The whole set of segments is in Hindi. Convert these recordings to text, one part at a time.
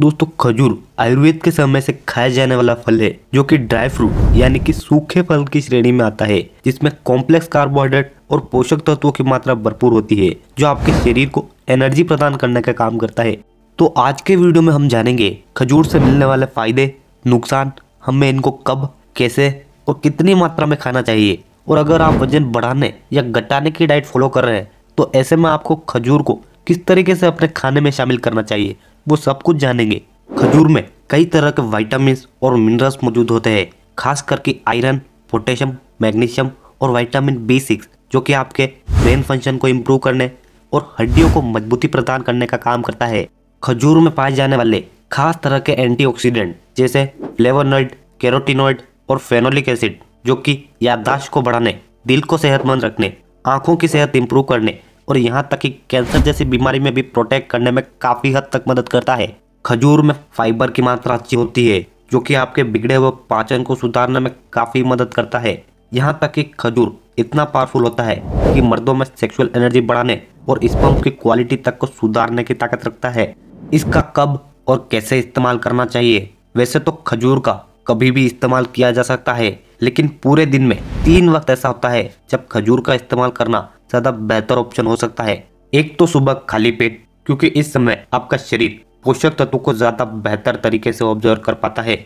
दोस्तों खजूर आयुर्वेद के समय से खाया जाने वाला फल है जो कि ड्राई फ्रूट यानी कि सूखे फल की श्रेणी में आता है जिसमें कॉम्प्लेक्स कार्बोहाइड्रेट और पोषक तत्वों की मात्रा भरपूर होती है जो आपके शरीर को एनर्जी प्रदान करने का काम करता है तो आज के वीडियो में हम जानेंगे खजूर से मिलने वाले फायदे नुकसान हमें इनको कब कैसे और कितनी मात्रा में खाना चाहिए और अगर आप वजन बढ़ाने या घटाने की डाइट फॉलो कर रहे हैं तो ऐसे में आपको खजूर को किस तरीके से अपने खाने में शामिल करना चाहिए वो सब कुछ जानेंगे खजूर में कई तरह के वाइटामिन और मिनरल्स मौजूद होते हैं खास करके आयरन पोटेशियम मैग्नीशियम और वाइटामिन बी सिक्स जो कि आपके ब्रेन फंक्शन को इम्प्रूव करने और हड्डियों को मजबूती प्रदान करने का काम करता है खजूर में पाए जाने वाले खास तरह के एंटीऑक्सीडेंट जैसे फ्लेवोनॉइड कैरोटिनॉइड और फेनोलिक एसिड जो कि याददाश्त को बढ़ाने दिल को सेहतमंद रखने आंखों की सेहत इंप्रूव करने और यहाँ तक कि कैंसर जैसी बीमारी में भी प्रोटेक्ट करने में काफ़ी हद तक मदद करता है खजूर में फाइबर की मात्रा अच्छी होती है जो कि आपके बिगड़े हुए पाचन को सुधारने में काफ़ी मदद करता है यहाँ तक कि खजूर इतना पावरफुल होता है कि मर्दों में सेक्सुअल एनर्जी बढ़ाने और स्पम्प की क्वालिटी तक को सुधारने की ताकत रखता है इसका कब और कैसे इस्तेमाल करना चाहिए वैसे तो खजूर का कभी भी इस्तेमाल किया जा सकता है लेकिन पूरे दिन में तीन वक्त ऐसा होता है जब खजूर का इस्तेमाल करना ज़्यादा बेहतर ऑप्शन हो सकता है एक तो सुबह खाली पेट क्योंकि इस समय आपका शरीर पोषक तत्वों को ज़्यादा बेहतर तरीके से ऑब्जर्व कर पाता है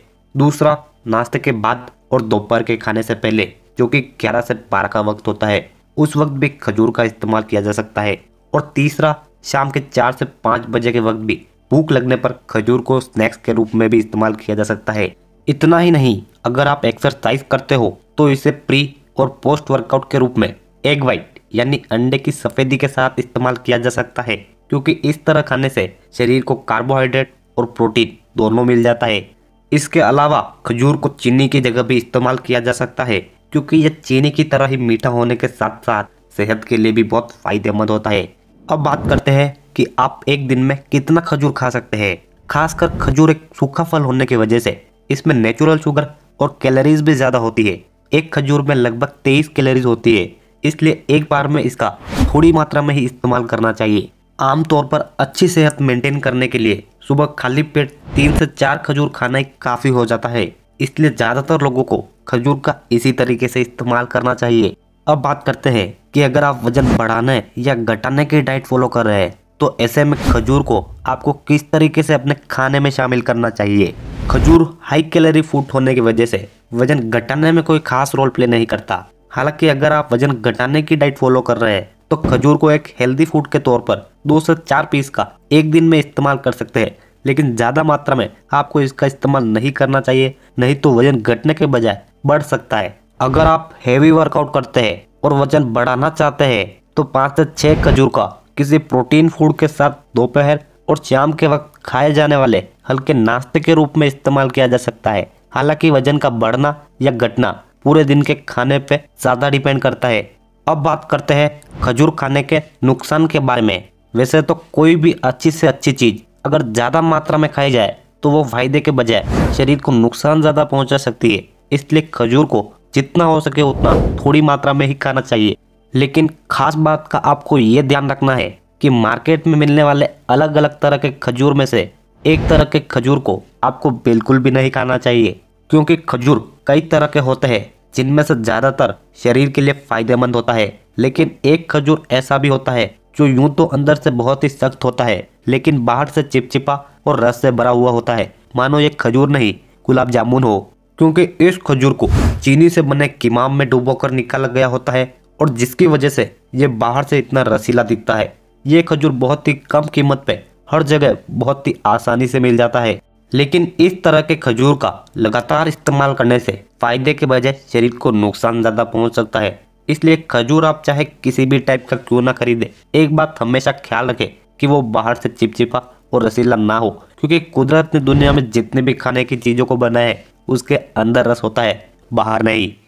दूसरा नाश्ते के बाद और दोपहर के खाने से पहले जो कि ग्यारह से बारह का वक्त होता है उस वक्त भी खजूर का इस्तेमाल किया जा सकता है और तीसरा शाम के चार से पाँच बजे के वक्त भी भूख लगने पर खजूर को स्नैक्स के रूप में भी इस्तेमाल किया जा सकता है इतना ही नहीं अगर आप एक्सरसाइज करते हो तो इसे प्री और पोस्ट वर्कआउट के रूप में एग वाइट यानी अंडे की सफेदी के साथ इस्तेमाल किया जा सकता है क्योंकि इस तरह खाने से शरीर को कार्बोहाइड्रेट और प्रोटीन दोनों मिल जाता है इसके अलावा खजूर को चीनी की जगह भी इस्तेमाल किया जा सकता है क्योंकि यह चीनी की तरह ही मीठा होने के साथ साथ सेहत के लिए भी बहुत फायदेमंद होता है अब बात करते हैं कि आप एक दिन में कितना खजूर खा सकते हैं खासकर खजूर एक सूखा फल होने की वजह से इसमें नेचुरल शुगर और कैलोरीज भी ज़्यादा होती है एक खजूर में लगभग तेईस कैलोरीज होती है इसलिए एक बार में इसका थोड़ी मात्रा में ही इस्तेमाल करना चाहिए आमतौर पर अच्छी सेहत मेंटेन करने के लिए सुबह खाली पेट तीन से चार खजूर खाना काफ़ी हो जाता है इसलिए ज़्यादातर लोगों को खजूर का इसी तरीके से इस्तेमाल करना चाहिए अब बात करते हैं कि अगर आप वजन बढ़ाने या घटाने की डाइट फॉलो कर रहे हैं तो ऐसे में खजूर को आपको किस तरीके से अपने खाने में शामिल करना चाहिए खजूर हाई कैलोरी फूड होने की वजह से वजन घटाने में कोई खास रोल प्ले नहीं करता हालांकि अगर आप वजन घटाने की डाइट फॉलो कर रहे हैं तो खजूर को एक हेल्दी फूड के तौर पर दो से चार पीस का एक दिन में इस्तेमाल कर सकते हैं लेकिन ज़्यादा मात्रा में आपको इसका इस्तेमाल नहीं करना चाहिए नहीं तो वजन घटने के बजाय बढ़ सकता है अगर आप हैवी वर्कआउट करते हैं और वजन बढ़ाना चाहते हैं तो पाँच से छः खजूर का किसी प्रोटीन फूड के साथ दोपहर और शाम के वक्त खाए जाने वाले हल्के नाश्ते के रूप में इस्तेमाल किया जा सकता है हालांकि वजन का बढ़ना या घटना पूरे दिन के खाने पे ज़्यादा डिपेंड करता है अब बात करते हैं खजूर खाने के नुकसान के बारे में वैसे तो कोई भी अच्छी से अच्छी चीज़ अगर ज़्यादा मात्रा में खाई जाए तो वो फायदे के बजाय शरीर को नुकसान ज़्यादा पहुंचा सकती है इसलिए खजूर को जितना हो सके उतना थोड़ी मात्रा में ही खाना चाहिए लेकिन खास बात का आपको ये ध्यान रखना है कि मार्केट में मिलने वाले अलग अलग तरह के खजूर में से एक तरह के खजूर को आपको बिल्कुल भी नहीं खाना चाहिए क्योंकि खजूर कई तरह के होते हैं जिनमें से ज़्यादातर शरीर के लिए फायदेमंद होता है लेकिन एक खजूर ऐसा भी होता है जो यूं तो अंदर से बहुत ही सख्त होता है लेकिन बाहर से चिपचिपा और रस से भरा हुआ होता है मानो ये खजूर नहीं गुलाब जामुन हो क्योंकि इस खजूर को चीनी से बने किमाम में कर निकाला गया होता है और जिसकी वजह से ये बाहर से इतना रसीला दिखता है ये खजूर बहुत ही कम कीमत पे हर जगह बहुत ही आसानी से मिल जाता है लेकिन इस तरह के खजूर का लगातार इस्तेमाल करने से फायदे के बजाय शरीर को नुकसान ज्यादा पहुंच सकता है इसलिए खजूर आप चाहे किसी भी टाइप का क्यों ना खरीदे एक बात हमेशा ख्याल रखें कि वो बाहर से चिपचिपा और रसीला ना हो क्योंकि कुदरत ने दुनिया में जितने भी खाने की चीज़ों को बनाए उसके अंदर रस होता है बाहर नहीं